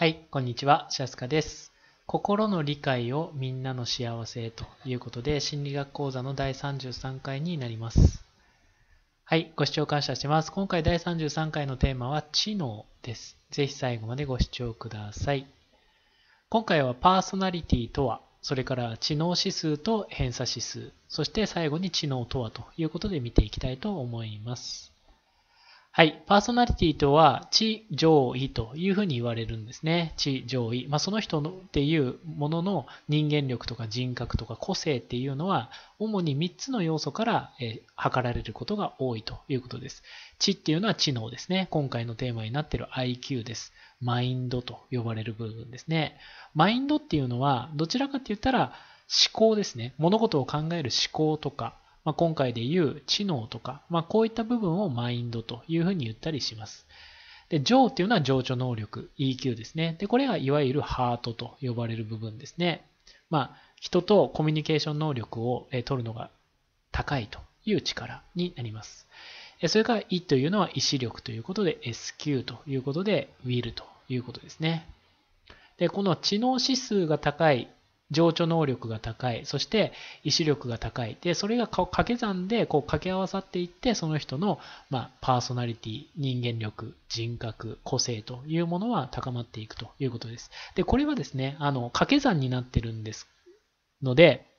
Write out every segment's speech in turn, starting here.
はい、こんにちは、シャスカです。心の理解をみんなの幸せへということで、心理学講座の第33回になります。はい、ご視聴感謝します。今回第33回のテーマは知能です。ぜひ最後までご視聴ください。今回はパーソナリティとは、それから知能指数と偏差指数、そして最後に知能とはということで見ていきたいと思います。はい。パーソナリティとは、知上位というふうに言われるんですね。知上位。まあ、その人のっていうものの人間力とか人格とか個性っていうのは、主に3つの要素から、えー、測られることが多いということです。知っていうのは知能ですね。今回のテーマになっている IQ です。マインドと呼ばれる部分ですね。マインドっていうのは、どちらかって言ったら思考ですね。物事を考える思考とか、まあ、今回で言う知能とか、まあ、こういった部分をマインドというふうに言ったりします。で、情っていうのは情緒能力、EQ ですね。で、これがいわゆるハートと呼ばれる部分ですね。まあ、人とコミュニケーション能力を取るのが高いという力になります。それから、意というのは意志力ということで、SQ ということで、will ということですね。で、この知能指数が高い情緒能力が高い、そして意志力が高い。で、それが掛け算でこう掛け合わさっていって、その人の、まパーソナリティ、人間力、人格、個性というものは高まっていくということです。で、これはですね、あの、掛け算になってるんですので、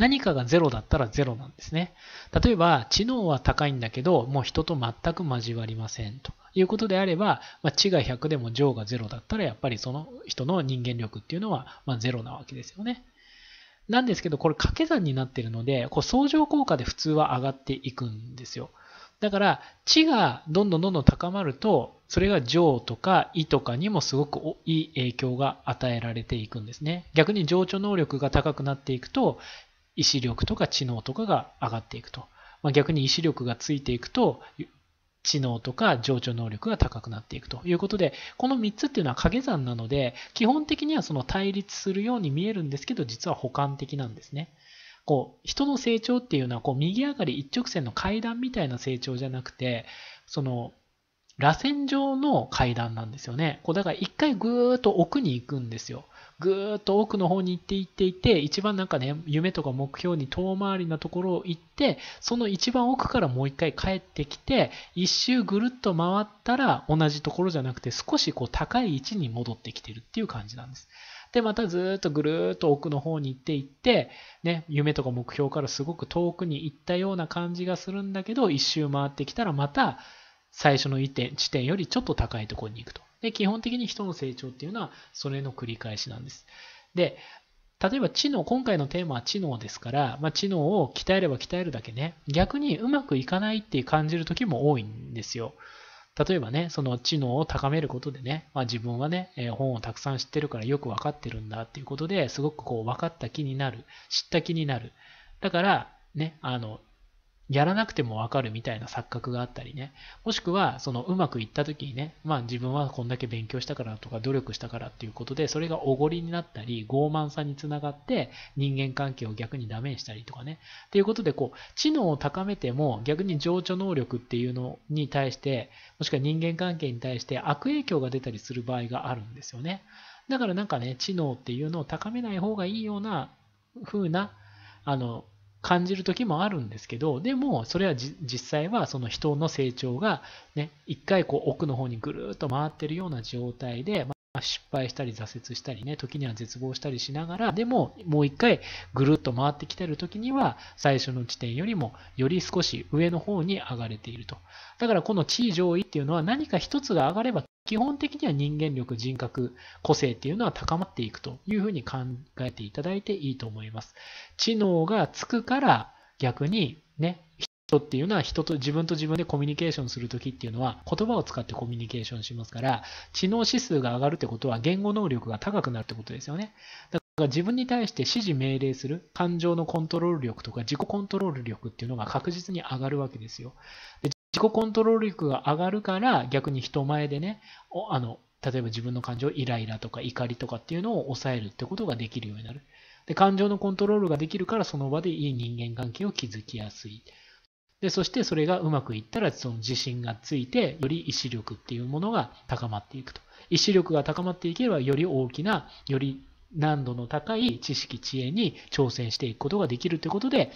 何かがゼロだったらゼロなんですね。例えば、知能は高いんだけど、もう人と全く交わりませんということであれば、まあ、知が100でも情がゼロだったら、やっぱりその人の人間力っていうのは、まゼロなわけですよね。なんですけど、これ掛け算になってるので、こう相乗効果で普通は上がっていくんですよ。だから、知がどんどんどんどん高まると、それが情とか意とかにもすごくいい影響が与えられていくんですね。逆に情緒能力が高くなっていくと、意志力とか知能とかが上がっていくと。まあ、逆に意志力がついていくと、知能とか情緒能力が高くなっていくということで、この3つっていうのは掛け算なので、基本的にはその対立するように見えるんですけど、実は補完的なんですね。こう、人の成長っていうのは、こう、右上がり一直線の階段みたいな成長じゃなくて、その、螺旋状の階段なんですよね。こうだから一回ぐーっと奥に行くんですよ。ぐーっと奥の方に行って行っていて、一番なんかね、夢とか目標に遠回りなところを行って、その一番奥からもう一回帰ってきて、一周ぐるっと回ったら同じところじゃなくて少しこう高い位置に戻ってきてるっていう感じなんです。で、またずっとぐるっと奥の方に行って行って、ね、夢とか目標からすごく遠くに行ったような感じがするんだけど、一周回ってきたらまた最初の1点地点よりちょっと高いところに行くと。で、基本的に人の成長っていうのは、それの繰り返しなんです。で、例えば知能、今回のテーマは知能ですから、まあ、知能を鍛えれば鍛えるだけね、逆にうまくいかないって感じる時も多いんですよ。例えばね、その知能を高めることでね、まあ、自分はね、え本をたくさん知ってるからよく分かってるんだっていうことですごくこう分かった気になる、知った気になる。だから、ね、あの、やらなくてもわかるみたいな錯覚があったりね、もしくは、そのうまくいった時にね、まあ自分はこんだけ勉強したからとか努力したからっていうことで、それがおごりになったり、傲慢さにつながって、人間関係を逆にダメにしたりとかね、っていうことで、こう、知能を高めても逆に情緒能力っていうのに対して、もしくは人間関係に対して悪影響が出たりする場合があるんですよね。だからなんかね、知能っていうのを高めない方がいいような風な、あの、感じる時もあるんですけどでもそれは実際はその人の成長がね一回こう奥の方にぐるっと回ってるような状態で、まあ、失敗したり挫折したりね時には絶望したりしながらでももう一回ぐるっと回ってきてる時には最初の地点よりもより少し上の方に上がれているとだからこの地位上位っていうのは何か一つが上がれば基本的には人間力、人格、個性っていうのは高まっていくというふうに考えていただいていいと思います。知能がつくから逆にね、人っていうのは人と自分と自分でコミュニケーションするときっていうのは言葉を使ってコミュニケーションしますから、知能指数が上がるってことは言語能力が高くなるってことですよね。だから自分に対して指示命令する感情のコントロール力とか自己コントロール力っていうのが確実に上がるわけですよ。で自己コントロール力が上がるから逆に人前でねあの例えば自分の感情イライラとか怒りとかっていうのを抑えるってことができるようになるで感情のコントロールができるからその場でいい人間関係を築きやすいでそしてそれがうまくいったらその自信がついてより意志力っていうものが高まっていくと意志力が高まっていけばより大きなより難度の高い知識知恵に挑戦していくことができるということで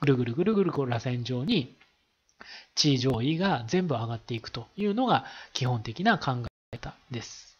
ぐるぐるぐるぐるこう螺旋状に地位上位が全部上がっていくというのが基本的な考え方です。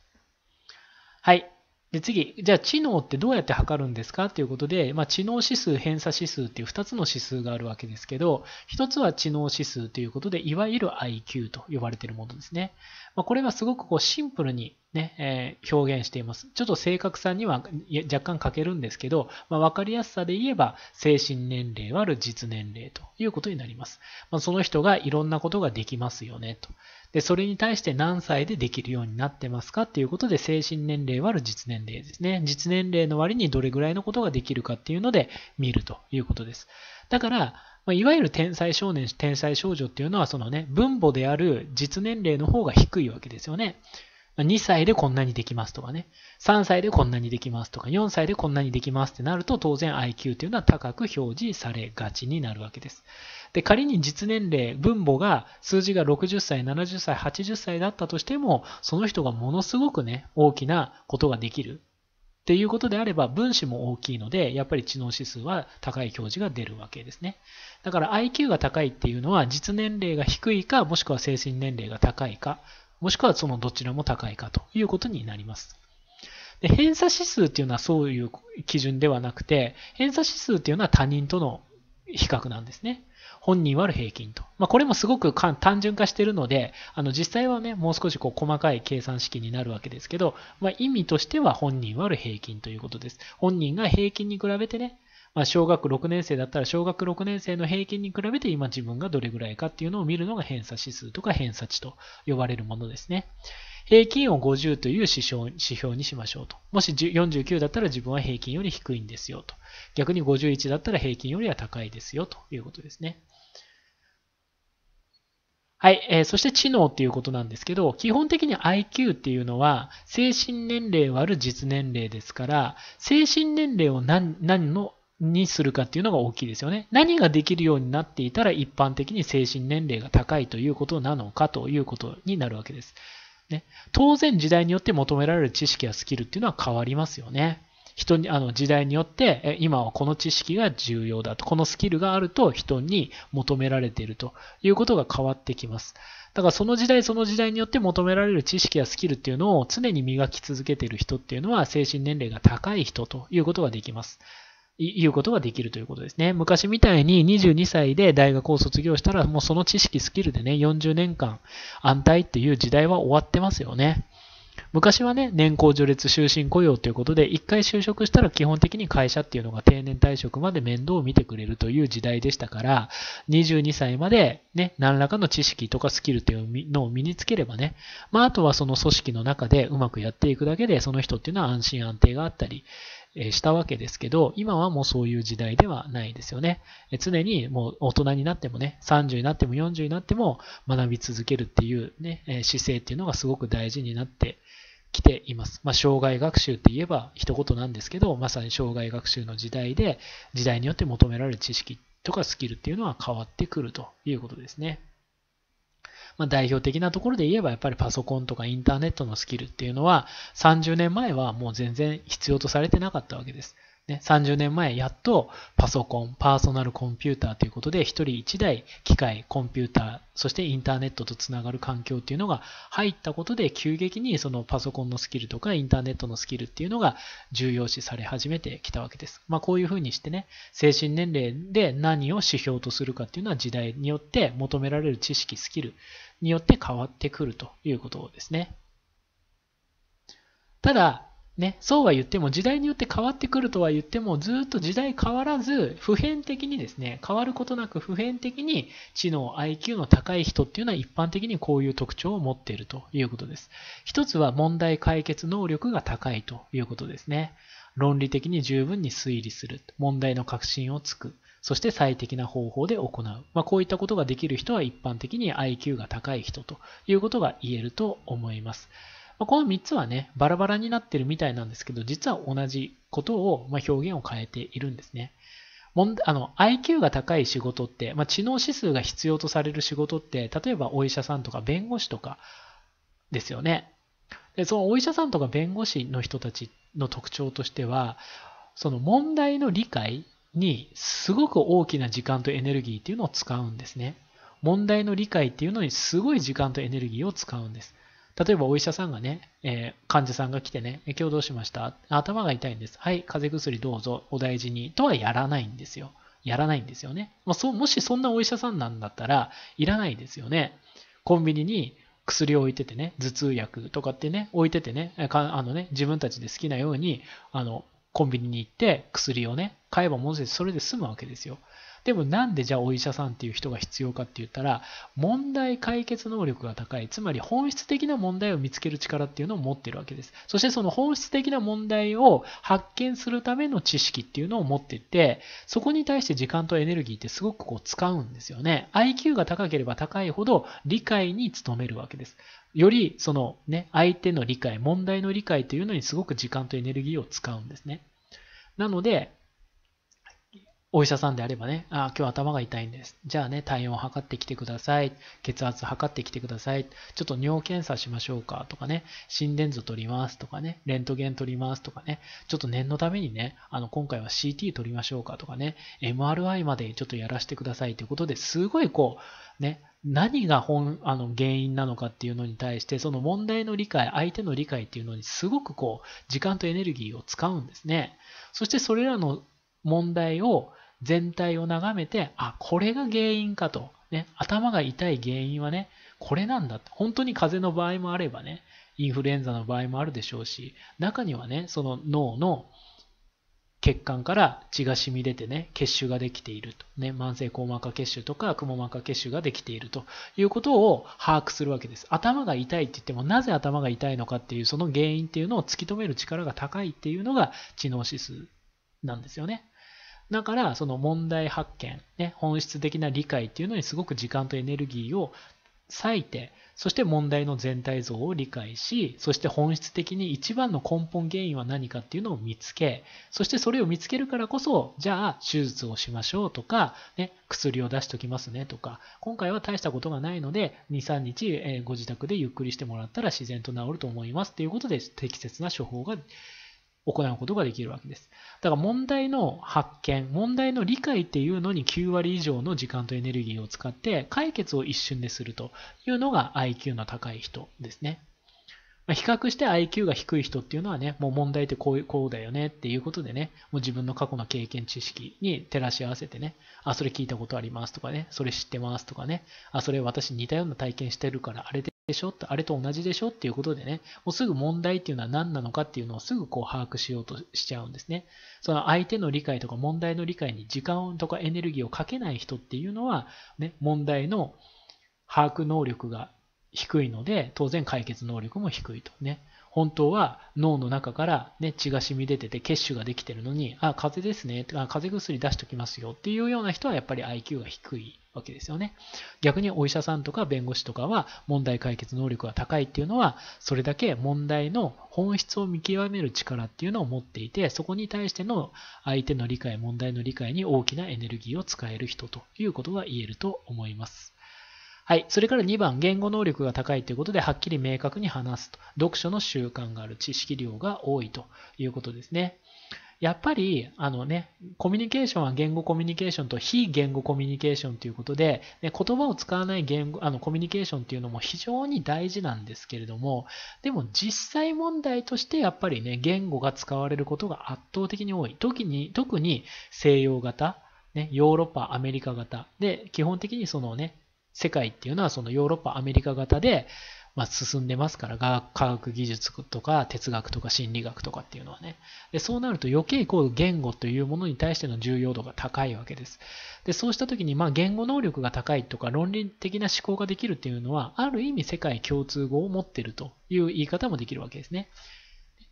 はい。で次、じゃあ知能ってどうやって測るんですかということで、まあ、知能指数、偏差指数っていう2つの指数があるわけですけど、1つは知能指数ということで、いわゆる IQ と呼ばれているものですね。まあ、これはすごくこうシンプルにね、えー、表現しています。ちょっと正確さには若干欠けるんですけど、まあ、分かりやすさで言えば、精神年齢割る実年齢ということになります。まあ、その人がいろんなことができますよねと。で、それに対して何歳でできるようになってますかっていうことで、精神年齢割る実年齢ですね。実年齢の割にどれぐらいのことができるかっていうので見るということです。だから、いわゆる天才少年、天才少女っていうのは、そのね、分母である実年齢の方が低いわけですよね。2歳でこんなにできますとかね、3歳でこんなにできますとか、4歳でこんなにできますってなると、当然 IQ というのは高く表示されがちになるわけです。で仮に実年齢、分母が数字が60歳、70歳、80歳だったとしても、その人がものすごくね、大きなことができる。っていうことであれば分子も大きいので、やっぱり知能指数は高い表示が出るわけですね。だから IQ が高いっていうのは実年齢が低いか、もしくは精神年齢が高いか、もしくはそのどちらも高いかということになります。で偏差指数っていうのはそういう基準ではなくて、偏差指数っていうのは他人との比較なんですね。本人割る平均と。まあ、これもすごく単純化してるので、あの実際はね、もう少しこう細かい計算式になるわけですけど、まあ、意味としては本人割る平均ということです。本人が平均に比べてね、まあ、小学6年生だったら小学6年生の平均に比べて今自分がどれぐらいかっていうのを見るのが偏差指数とか偏差値と呼ばれるものですね。平均を50という指標指標にしましょうと。もし49だったら自分は平均より低いんですよと。逆に51だったら平均よりは高いですよということですね。はい、えー、そして知能っていうことなんですけど、基本的に IQ っていうのは、精神年齢割る実年齢ですから、精神年齢を何何のにするかっていうのが大きいですよね。何ができるようになっていたら一般的に精神年齢が高いということなのかということになるわけです。ね、当然時代によって求められる知識やスキルっていうのは変わりますよね。人に、あの時代によって、今はこの知識が重要だと、このスキルがあると人に求められているということが変わってきます。だからその時代その時代によって求められる知識やスキルっていうのを常に磨き続けている人っていうのは精神年齢が高い人ということができます。言うことができるということですね。昔みたいに22歳で大学を卒業したら、もうその知識、スキルでね、40年間安泰っていう時代は終わってますよね。昔はね、年功序列終身雇用ということで、一回就職したら基本的に会社っていうのが定年退職まで面倒を見てくれるという時代でしたから、22歳までね、何らかの知識とかスキルっていうのを身につければね、まああとはその組織の中でうまくやっていくだけで、その人っていうのは安心安定があったり、したわけですけど、今はもうそういう時代ではないですよね。常にもう大人になってもね、30になっても40になっても学び続けるっていうね、姿勢っていうのがすごく大事になってきています。まあ、障害学習って言えば一言なんですけど、まさに障害学習の時代で、時代によって求められる知識とかスキルっていうのは変わってくるということですね。まあ、代表的なところで言えばやっぱりパソコンとかインターネットのスキルっていうのは30年前はもう全然必要とされてなかったわけです。ね、30年前やっとパソコン、パーソナルコンピューターということで一人一台機械、コンピューター、そしてインターネットとつながる環境っていうのが入ったことで急激にそのパソコンのスキルとかインターネットのスキルっていうのが重要視され始めてきたわけです。まあ、こういうふうにしてね、精神年齢で何を指標とするかっていうのは時代によって求められる知識、スキルによって変わってくるということですね。ただ、ね、そうは言っても時代によって変わってくるとは言ってもずっと時代変わらず普遍的にですね変わることなく普遍的に知能 IQ の高い人っていうのは一般的にこういう特徴を持っているということです一つは問題解決能力が高いということですね論理的に十分に推理する問題の核心をつくそして最適な方法で行う。まあ、こういったことができる人は一般的に IQ が高い人ということが言えると思います。まあ、この3つはね、バラバラになってるみたいなんですけど、実は同じことを、まあ、表現を変えているんですね。あの IQ が高い仕事って、まあ、知能指数が必要とされる仕事って、例えばお医者さんとか弁護士とかですよね。でそのお医者さんとか弁護士の人たちの特徴としては、その問題の理解にすごく大きな時間とエネルギーっていうのを使うんですね。問題の理解っていうのにすごい時間とエネルギーを使うんです。例えばお医者さんがね、えー、患者さんが来てね、今日どうしました頭が痛いんです。はい、風邪薬どうぞ、お大事に。とはやらないんですよ。やらないんですよね。まあ、そもしそんなお医者さんなんだったら、いらないですよね。コンビニに薬を置いててね、頭痛薬とかってね、置いててね、あのね自分たちで好きなようにあのコンビニに行って薬をね、買えばもうそれで済むわけですよ。でもなんでじゃあお医者さんっていう人が必要かって言ったら問題解決能力が高いつまり本質的な問題を見つける力っていうのを持ってるわけですそしてその本質的な問題を発見するための知識っていうのを持っててそこに対して時間とエネルギーってすごくこう使うんですよね IQ が高ければ高いほど理解に努めるわけですよりそのね相手の理解問題の理解というのにすごく時間とエネルギーを使うんですねなのでお医者さんであればね、あ今日頭が痛いんです。じゃあね、体温を測ってきてください。血圧測ってきてください。ちょっと尿検査しましょうかとかね、心電図取りますとかね、レントゲン取りますとかね、ちょっと念のためにね、あの今回は CT 取りましょうかとかね、MRI までちょっとやらせてくださいということですごいこう、ね、何が本あの原因なのかっていうのに対して、その問題の理解、相手の理解っていうのにすごくこう、時間とエネルギーを使うんですね。そしてそれらの問題を全体を眺めて、あ、これが原因かと。ね、頭が痛い原因はね、これなんだ。本当に風邪の場合もあればね、インフルエンザの場合もあるでしょうし、中にはね、その脳の血管から血が染み出てね、血腫ができていると。ね、慢性硬膜下血腫とか、くも膜下血腫ができているということを把握するわけです。頭が痛いって言っても、なぜ頭が痛いのかっていう、その原因っていうのを突き止める力が高いっていうのが知能指数なんですよね。だからその問題発見、ね、本質的な理解っていうのにすごく時間とエネルギーを割いてそして問題の全体像を理解しそして本質的に一番の根本原因は何かっていうのを見つけそしてそれを見つけるからこそじゃあ手術をしましょうとか、ね、薬を出しておきますねとか今回は大したことがないので23日、ご自宅でゆっくりしてもらったら自然と治ると思いますっていうことで適切な処方が行うことができるわけです。だから問題の発見、問題の理解っていうのに9割以上の時間とエネルギーを使って解決を一瞬でするというのが IQ の高い人ですね。ま比較して IQ が低い人っていうのはね、もう問題ってこうこうだよねっていうことでね、もう自分の過去の経験知識に照らし合わせてね、あ、それ聞いたことありますとかね、それ知ってますとかね、あ、それ私似たような体験してるからあれでしょあれと同じでしょっていうことでね、もうすぐ問題っていうのは何なのかっていうのをすぐこう把握しようとしちゃうんですね。その相手の理解とか問題の理解に時間とかエネルギーをかけない人っていうのは、ね、問題の把握能力が低いので、当然解決能力も低いとね。本当は脳の中から、ね、血が染み出てて血腫ができてるのにあ風邪ですねあ風邪薬出しときますよっていうような人はやっぱり IQ が低いわけですよね逆にお医者さんとか弁護士とかは問題解決能力が高いっていうのはそれだけ問題の本質を見極める力っていうのを持っていてそこに対しての相手の理解問題の理解に大きなエネルギーを使える人ということが言えると思いますはい。それから2番、言語能力が高いということで、はっきり明確に話すと。読書の習慣がある、知識量が多いということですね。やっぱり、あのね、コミュニケーションは言語コミュニケーションと非言語コミュニケーションということで、言葉を使わない言語あのコミュニケーションっていうのも非常に大事なんですけれども、でも実際問題としてやっぱりね、言語が使われることが圧倒的に多い。特に、特に西洋型、ね、ヨーロッパ、アメリカ型で、基本的にそのね、世界っていうのはそのヨーロッパ、アメリカ型で、まあ、進んでますから科学技術とか哲学とか心理学とかっていうのはねでそうなると余計こう言語というものに対しての重要度が高いわけですでそうした時にまあ言語能力が高いとか論理的な思考ができるっていうのはある意味世界共通語を持ってるという言い方もできるわけですね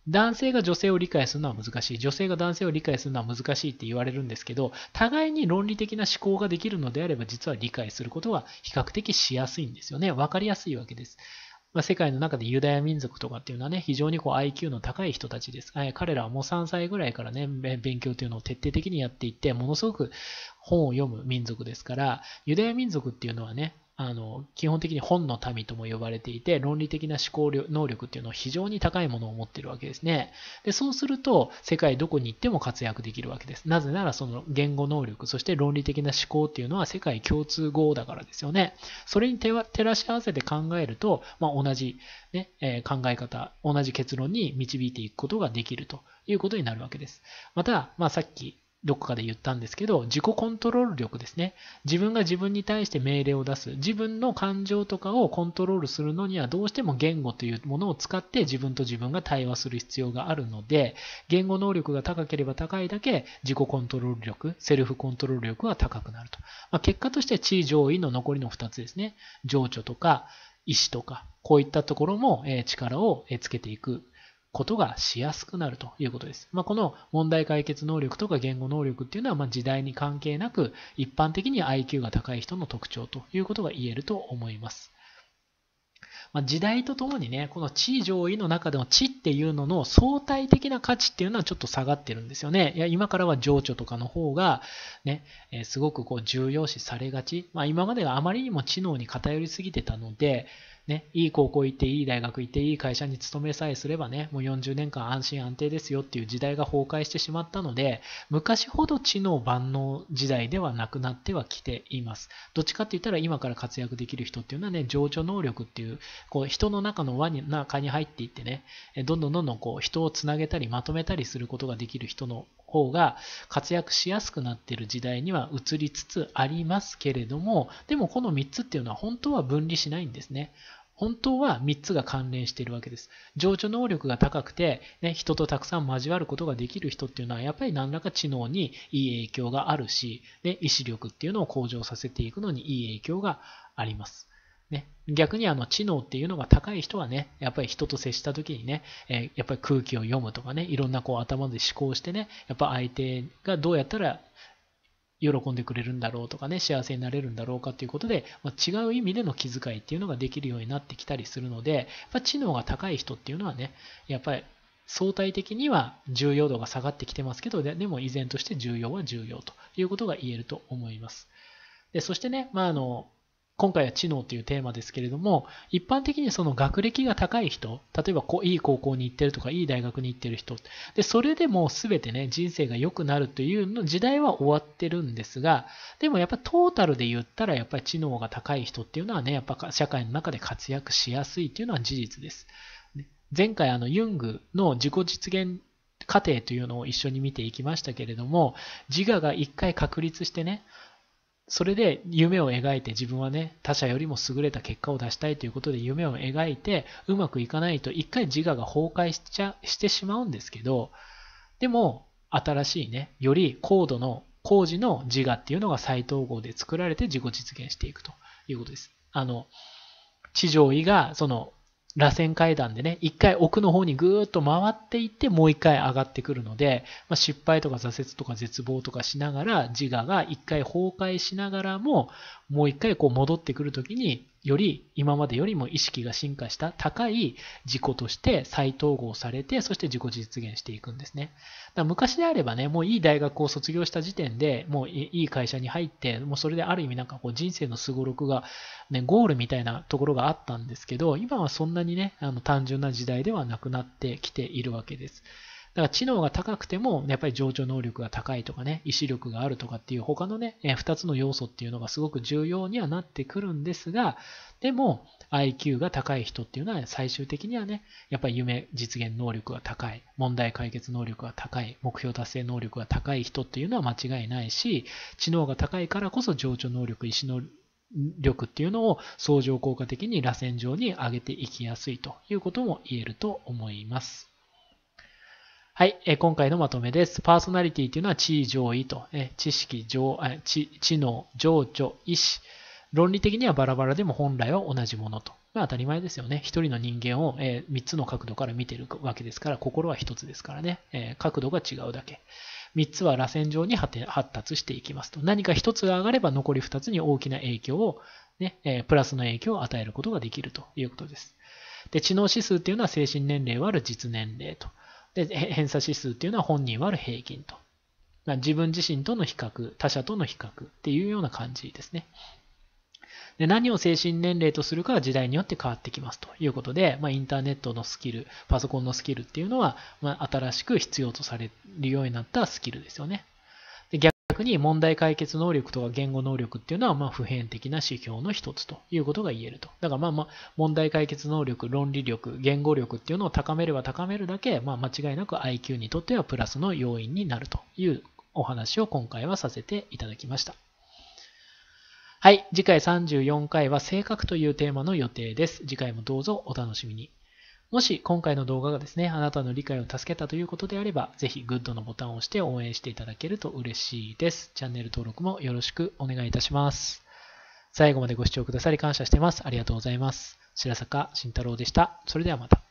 男性が女性を理解するのは難しい、女性が男性を理解するのは難しいって言われるんですけど、互いに論理的な思考ができるのであれば、実は理解することは比較的しやすいんですよね。わかりやすいわけです。まあ、世界の中でユダヤ民族とかっていうのはね、非常にこう IQ の高い人たちです。彼らはもう3歳ぐらいからね、勉強というのを徹底的にやっていって、ものすごく本を読む民族ですから、ユダヤ民族っていうのはね、あの基本的に本の民とも呼ばれていて論理的な思考能力っていうのは非常に高いものを持っているわけですねでそうすると世界どこに行っても活躍できるわけですなぜならその言語能力そして論理的な思考っていうのは世界共通語だからですよねそれに照らし合わせて考えると、まあ、同じね、え考え方同じ結論に導いていくことができるということになるわけですまた、まあ、さっきどこかで言ったんですけど、自己コントロール力ですね。自分が自分に対して命令を出す。自分の感情とかをコントロールするのにはどうしても言語というものを使って自分と自分が対話する必要があるので、言語能力が高ければ高いだけ自己コントロール力、セルフコントロール力は高くなると。まあ、結果として地位上位の残りの2つですね。情緒とか意志とか、こういったところも力をつけていくことがしやすくなるということです。まあ、この問題解決能力とか言語能力っていうのは、ま時代に関係なく、一般的に IQ が高い人の特徴ということが言えると思います。ま時代とともにね、この地上位の中での地っていうのの相対的な価値っていうのはちょっと下がってるんですよね。いや、今からは情緒とかの方がね、えすごくこう重要視されがち。まあ、今までがあまりにも知能に偏りすぎてたので、ね、いい高校行って、いい大学行って、いい会社に勤めさえすればね、もう40年間安心安定ですよっていう時代が崩壊してしまったので、昔ほど知能万能時代ではなくなってはきています。どっちかって言ったら今から活躍できる人っていうのはね、情緒能力っていう、こう人の中の輪に中に入っていってね、どんどんどんどんこう人をつなげたりまとめたりすることができる人の方が活躍しやすくなっている時代には移りつつありますけれども、でもこの3つっていうのは本当は分離しないんですね。本当は3つが関連しているわけです。情緒能力が高くて、ね、人とたくさん交わることができる人っていうのは、やっぱり何らか知能にいい影響があるし、ね、意志力っていうのを向上させていくのにいい影響があります。ね、逆にあの知能っていうのが高い人はね、やっぱり人と接した時にね、えやっぱり空気を読むとかね、いろんなこう頭で思考してね、やっぱ相手がどうやったら喜んでくれるんだろうとかね、幸せになれるんだろうかということで、まあ、違う意味での気遣いっていうのができるようになってきたりするので、やっぱ知能が高い人っていうのはね、やっぱり相対的には重要度が下がってきてますけど、でも依然として重要は重要ということが言えると思います。でそしてね、まあ、あの今回は知能というテーマですけれども、一般的にその学歴が高い人、例えばこういい高校に行ってるとか、いい大学に行ってる人、で、それでも全てね、人生が良くなるというの時代は終わってるんですが、でもやっぱトータルで言ったら、やっぱり知能が高い人っていうのはね、やっぱ社会の中で活躍しやすいっていうのは事実です。前回あのユングの自己実現過程というのを一緒に見ていきましたけれども自我が一回確立してねそれで夢を描いて自分はね、他者よりも優れた結果を出したいということで夢を描いて、うまくいかないと一回自我が崩壊しちゃしてしまうんですけど、でも、新しいね、より高度の、工事の自我っていうのが再統合で作られて自己実現していくということです。あの、地上位がその螺旋階段でね、一回奥の方にぐーっと回っていって、もう一回上がってくるので、まあ、失敗とか挫折とか絶望とかしながら、自我が一回崩壊しながらも、もう一回こう戻ってくるときに、より今までよりも意識が進化した高い自己として再統合されてそして自己実現していくんですねだ昔であればねもういい大学を卒業した時点でもういい会社に入ってもうそれである意味なんかこう人生のすごろくが、ね、ゴールみたいなところがあったんですけど今はそんなにねあの単純な時代ではなくなってきているわけですだから知能が高くても、やっぱり情緒能力が高いとかね、意志力があるとかっていう他のね、え2つの要素っていうのがすごく重要にはなってくるんですが、でも IQ が高い人っていうのは最終的にはね、やっぱり夢実現能力が高い、問題解決能力が高い、目標達成能力が高い人っていうのは間違いないし、知能が高いからこそ情緒能力、意志能力、力っていうのを相乗効果的に螺旋状に上げていきやすいということも言えると思います。はい、え今回のまとめです。パーソナリティというのは地位上位と、え知識上あ知、知能情緒、意志。論理的にはバラバラでも本来は同じものと。まあ、当たり前ですよね。一人の人間を、え3つの角度から見てるわけですから、心は1つですからね、え角度が違うだけ。3つは螺旋状に発達していきますと。何か1つが上がれば残り2つに大きな影響を、ねえプラスの影響を与えることができるということです。で知能指数というのは精神年齢割る実年齢と。で、偏差指数っていうのは本人割る平均と。ま自分自身との比較、他者との比較っていうような感じですね。で何を精神年齢とするかは時代によって変わってきますということで、まあ、インターネットのスキル、パソコンのスキルっていうのは、まあ、新しく必要とされるようになったスキルですよね。逆に問題解決能力とか言語能力っていうのはま普遍的な指標の一つということが言えると。だからまあまあ問題解決能力、論理力、言語力っていうのを高めれば高めるだけ、まあ、間違いなく IQ にとってはプラスの要因になるというお話を今回はさせていただきました。はい。次回34回は性格というテーマの予定です。次回もどうぞお楽しみに。もし今回の動画がですね、あなたの理解を助けたということであれば、ぜひグッドのボタンを押して応援していただけると嬉しいです。チャンネル登録もよろしくお願いいたします。最後までご視聴くださり感謝してます。ありがとうございます。白坂慎太郎でした。それではまた。